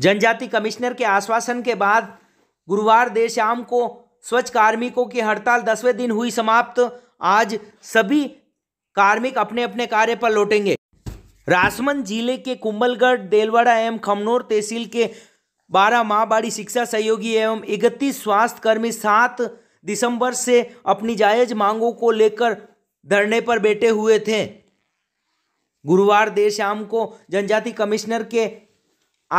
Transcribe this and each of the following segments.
जनजाति कमिश्नर के आश्वासन के बाद गुरुवार देर शाम को स्वच्छ कार्मिकों की हड़ताल दसवें दिन हुई समाप्त आज सभी कार्मिक अपने अपने कार्य पर लौटेंगे राजमंद जिले के कुंबलगढ़ देलवाड़ा एवं खमनौर तहसील के बारह माहबाड़ी शिक्षा सहयोगी एवं इकतीस स्वास्थ्यकर्मी सात दिसंबर से अपनी जायज मांगों को लेकर धरने पर बैठे हुए थे गुरुवार देर शाम को जनजाति कमिश्नर के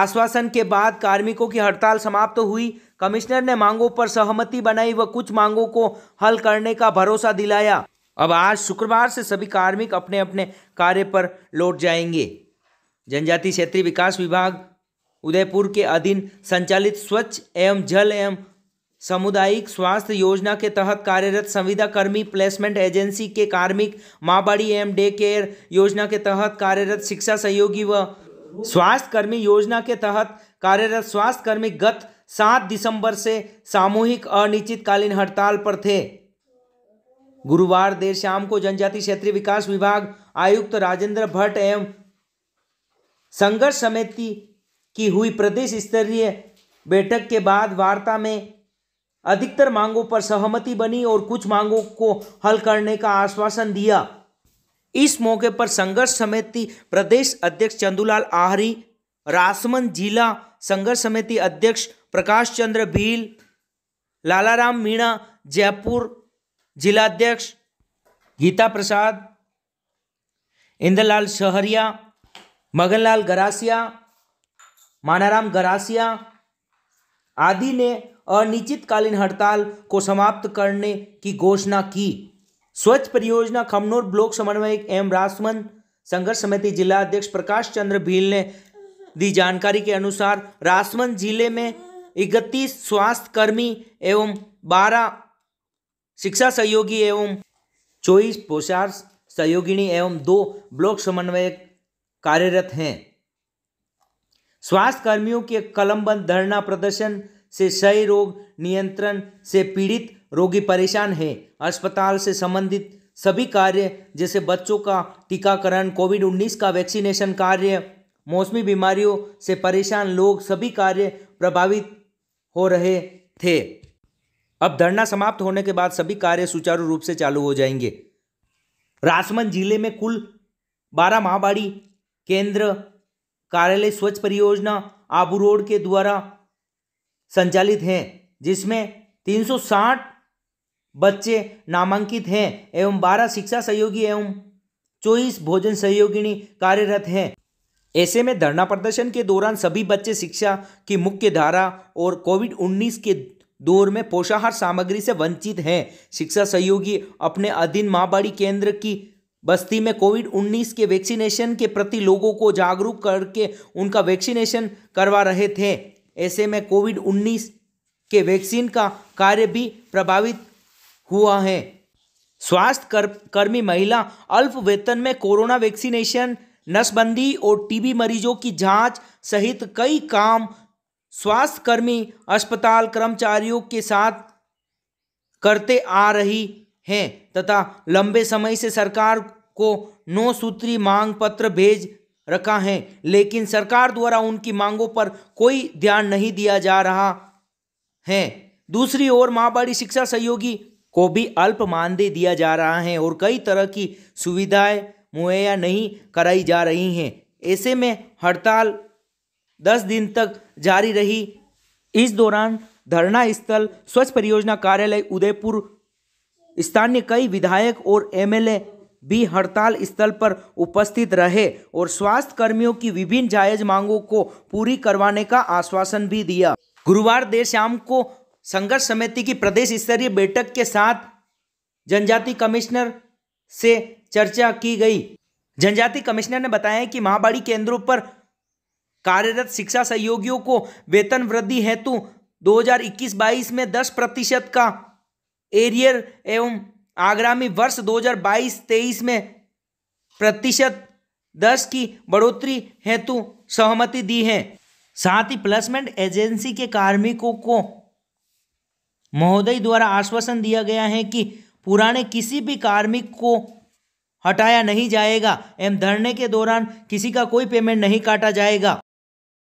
आश्वासन के बाद कार्मिकों की हड़ताल समाप्त तो हुई कमिश्नर ने मांगों पर सहमति बनाई व कुछ मांगों को हल करने का भरोसा दिलाया अब आज शुक्रवार से सभी कार्मिक अपने अपने कार्य पर लौट जाएंगे जनजाति क्षेत्रीय विकास विभाग उदयपुर के अधीन संचालित स्वच्छ एवं जल एवं सामुदायिक स्वास्थ्य योजना के तहत कार्यरत संविदा कर्मी प्लेसमेंट एजेंसी के कार्मिक माबाड़ी एवं डे केयर योजना के तहत कार्यरत शिक्षा सहयोगी व स्वास्थ्य कर्मी योजना के तहत कार्यरत स्वास्थ्य कर्मी गत सात दिसंबर से सामूहिक अनिश्चितकालीन हड़ताल पर थे गुरुवार देर शाम को जनजाति क्षेत्रीय विकास विभाग आयुक्त राजेंद्र भट्ट एवं संघर्ष समिति की हुई प्रदेश स्तरीय बैठक के बाद वार्ता में अधिकतर मांगों पर सहमति बनी और कुछ मांगों को हल करने का आश्वासन दिया इस मौके पर संघर्ष समिति प्रदेश अध्यक्ष चंदूलाल आहरी रासमन जिला संघर्ष समिति अध्यक्ष प्रकाश चंद्र भील लालाराम मीणा जयपुर जिलाध्यक्ष गीता प्रसाद इंद्रलाल शहरिया मगनलाल गरासिया मानाराम गरासिया आदि ने अनिश्चितकालीन हड़ताल को समाप्त करने की घोषणा की स्वच्छ परियोजना खमनोर ब्लॉक समन्वयक एवं राष्ट्रमंद संघर्ष समिति जिला अध्यक्ष प्रकाश चंद्र भील ने दी जानकारी के अनुसार राजसमंद जिले में इकतीस स्वास्थ्य कर्मी एवं बारह शिक्षा सहयोगी एवं चौबीस पोषार सहयोगिनी एवं दो ब्लॉक समन्वयक कार्यरत हैं स्वास्थ्य कर्मियों के कलमबंद धरना प्रदर्शन से क्षय रोग नियंत्रण से पीड़ित रोगी परेशान है अस्पताल से संबंधित सभी कार्य जैसे बच्चों का टीकाकरण कोविड उन्नीस का वैक्सीनेशन कार्य मौसमी बीमारियों से परेशान लोग सभी कार्य प्रभावित हो रहे थे अब धरना समाप्त होने के बाद सभी कार्य सुचारू रूप से चालू हो जाएंगे राजमंद जिले में कुल बारह महाबाड़ी केंद्र कार्यालय स्वच्छ परियोजना आबू रोड के द्वारा संचालित हैं जिसमें 360 बच्चे नामांकित हैं एवं बारह शिक्षा सहयोगी एवं चौबीस भोजन सहयोगिनी कार्यरत हैं ऐसे में धरना प्रदर्शन के दौरान सभी बच्चे शिक्षा की मुख्य धारा और कोविड 19 के दौर में पोषाहार सामग्री से वंचित हैं शिक्षा सहयोगी अपने अधीन माबाड़ी केंद्र की बस्ती में कोविड 19 के वैक्सीनेशन के प्रति लोगों को जागरूक करके उनका वैक्सीनेशन करवा रहे थे ऐसे में कोविड 19 के वैक्सीन का कार्य भी प्रभावित हुआ है स्वास्थ्य कर, कर्मी महिला अल्प वेतन में कोरोना वैक्सीनेशन नसबंदी और टीबी मरीजों की जांच सहित कई काम स्वास्थ्य कर्मी अस्पताल कर्मचारियों के साथ करते आ रही हैं तथा लंबे समय से सरकार को नौ सूत्री मांग पत्र भेज रखा है लेकिन सरकार द्वारा उनकी मांगों पर कोई ध्यान नहीं दिया जा रहा है दूसरी ओर माँ शिक्षा सहयोगी को भी अल्प मानदेय दिया जा रहा है और कई तरह की सुविधाएं मुहैया नहीं कराई जा रही हैं ऐसे में हड़ताल दस दिन तक जारी रही इस दौरान धरना स्थल स्वच्छ परियोजना कार्यालय उदयपुर स्थानीय कई विधायक और एमएलए भी हड़ताल स्थल पर उपस्थित रहे और स्वास्थ्य कर्मियों की विभिन्न जायज मांगों को पूरी करवाने का आश्वासन भी दिया गुरुवार देर शाम को संघर्ष समिति की प्रदेश स्तरीय बैठक के साथ जनजाति कमिश्नर से चर्चा की गई जनजाति कमिश्नर ने बताया कि महाबाड़ी केंद्रों पर कार्यरत शिक्षा सहयोगियों को वेतन वृद्धि हेतु 2021-22 में 10 प्रतिशत का एरियर एवं आगामी वर्ष 2022-23 में प्रतिशत 10 की बढ़ोतरी हेतु सहमति दी है साथ ही प्लेसमेंट एजेंसी के कार्मिकों को महोदय द्वारा आश्वासन दिया गया है कि पुराने किसी भी कार्मिक को हटाया नहीं जाएगा एवं धरने के दौरान किसी का कोई पेमेंट नहीं काटा जाएगा